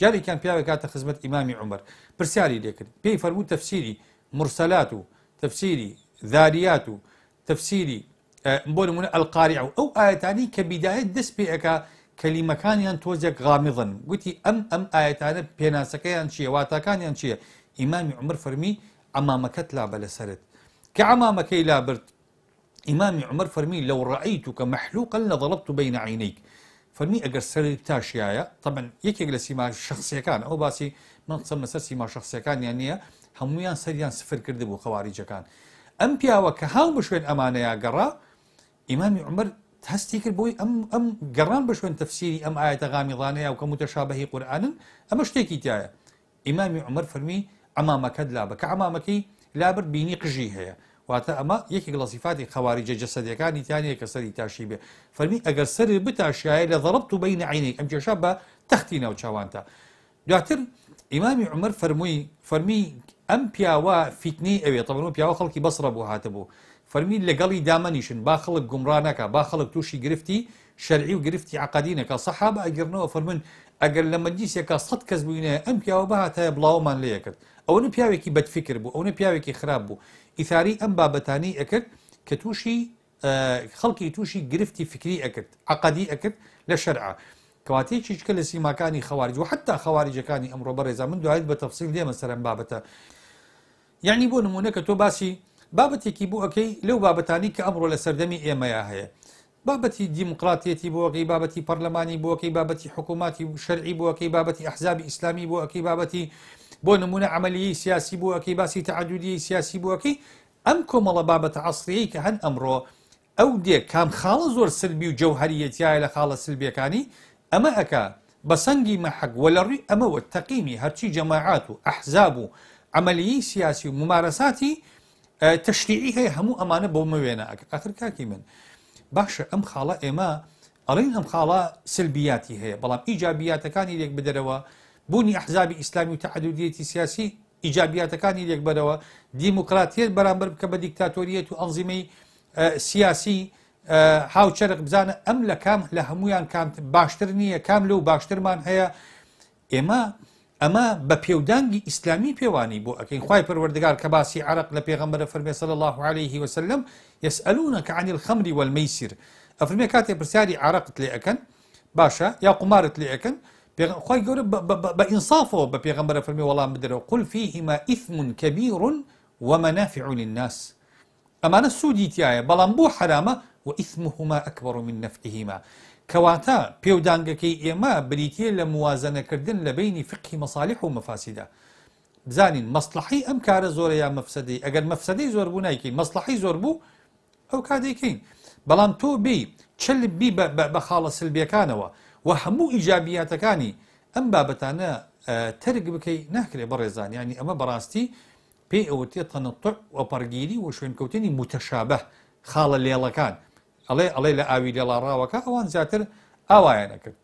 جاري كان بيابي كاتا خزمة إمامي عمر برسالي لكن بي فرمو تفسيري مرسلاته تفسيري ذارياته تفسيري نقول آه، من القارعة أو آية تاني كبداية دس بيكا كلمة كان ينتوزك غامضا قلتي أم أم آية تاني بيناسكا ينشي واتا كان ينشي إمامي عمر فرمي أمامك لا بلا سرد كعمامك لا برت إمامي عمر فرمي لو رأيتك محلوقا لضربت بين عينيك يعني آية فرمي اگر سری سەری تاشیایە طبعا یەکێک اگر سیما شخصی کان او باسی من قسە مسر سیما شخصی کان یعنی همویان سریان سفر کرده بو خواری جکان ام ئەم پیاوە که هاو بشوین امانه یا گرا ئیمامی عمر هەستی کرد بۆی ام ئەم گەڕان بە شوێن تەفسیری ئەم ئاەتە یا و کەموتە قرآن قورآانن ئەمە شتێکی تایە ئیمامی عمر فرمی ئەمامەکەت لا بکە ئەمامەکەی لابرد بینی قژی هەیە واتە ئەمە یەکێک لە سیفاتی خەواریجە جەسەدەکانی تیانەیە کە سەری تاشی بێ فەرمی ئەگەر سەری بتاشایە لە ضربت و بینە عینەی ئەم کێشە بە تەختی ناوچوانتە دواتر ئیمامی عمر فەرمووی فەرمی ئەم پیاوە فیتنی ئەوێت تەبن و پیاوە خەڵکی بەسرە بۆ هاتەبوو فەرمی لەگەڵی دامەنیشن با خەڵک گومڕانەکە با خەڵک تووشی گرفتی شەرعی و گرفتی عقادینەکە سەحاب ئەگەرنەوە فەرمن ئەگەر لە مەجلیسێکە سەد کەس بووینە ئەم پیاوە بەهاتە بڵاومان لەیەکرد ئەوە پیاوێکی بەدفکر بوو ئەوە پیاوێکی خراپ بوو ئیثاری ئەم بابەتانی ئەکرد کە تووشی خەڵکی تووشی گرفتی فکری ئەکرد عقادی ئەکرد لە شەرعە کەواتەیەکی چکە لە سیماکانی خەوارج و حتا خەواریجەکانی ئەمڕۆ بەڕێزا من دوایت بە تەفسیل دێمە سەرم بابەتە یعنی بۆ نمونە کە تۆ باسی بابەتێکی بوو ئەەکەی لەو بابەتانی کە ئەمڕۆ لە سەردەمی ئێمەیە هەیە بابەتی دیموکراتەتی بۆەکەی بابەتی پەرلەمانی بۆەکەی بابەتی حکوومەتی شەرعی بۆەکەی بابەتی ئەحزابی ئیسلامی بۆ ئەەکەی بابەتی بۆ نمونە عملی سیاسی بووەکەی باسی تعدودی سیاسی بووەکەی ئەم کۆمەڵە بابەتە عسریەی کە هەند ئەمڕۆ ئەو دێک کام خاڵە زۆر سربی و جەوهریەتیایە لە خاڵە سلبیەکانی ئەمە ئەکا بە سەنگی مەحەق وە لە ڕووی ئەمەوە تەقیمی هەرچی جەماعات و ئەحزاب و عملی سیاسی و ممارەساتی تشریعی هەیە هەموو ئەمانە بۆ مەوێنە ئەخر کاکی من باشە ئەم خاڵە ئێمە ئەڵین ئەم خاڵە سلبیاتی هەیە بەڵام ئیجابیاتەکانی لێک بدرەوە بوونی ئەحزابی ئیسلامی و تەعدودیەتی سیاسی ئیجابیاتەکانی لێکبەرەوە دیموکراتیت بەرامبەر بکە بە دیکتاتۆریەت و ئەنزیمەی سیاسی هاوچەرق بزانە ئەم لە کام لە هەمویان باشتر نییە کام لەو باشترمان هەیە ئێمە ئەمە بە پێودانگی ئیسلامی پێوانی بۆ ئەەکەین خی پەروەردگار کە باسی عرق لە پێغمبەر فەرمی سەل الله عليه وسلم يسألونك عن الخمر والميسر ئەفرمێ کاتێ پرسیاری عرقت لێ ئەەکەن باشە یا قمارت لێ ئەەکەن خواهی گەورە بە ئینصافەوە بە پێغەمبەرە فەرمی وەڵام بدرەوە قل فيهما اثم كبير ومنافع للناس ئەمانە سوودی تایە بەڵام بۆ حرامە و ئیثمهما من نفعهما كواتا بيو ئێمە بریتە لە موازەنەکردن لە بینی فقی مەصالح و مەفاسیدا بزانین مەسلحی ئەم کارە زۆرە یا مەفسەدەی ئەگەر مەفسەدەی زۆر بوو نایکەین مەسلحی زۆر بوو ئەو کادەیکەین بەڵام تۆ بی چل بی و هەموو ئیجابیاتەکانی ئەم بابەتانە ترگ بکەی ناکرێ بە ڕێزانیانی ئەمە بەڕاستی پێی ئەوەتێ تەنەتوع و پەرگیری و شوێنکەوتنی متەشابە خاڵە لێڵەکان ئەڵێ ئەڵێ لە ئاوی لێڵاڕاوەکە ئەوان زیاتر ئاوایانەکرد.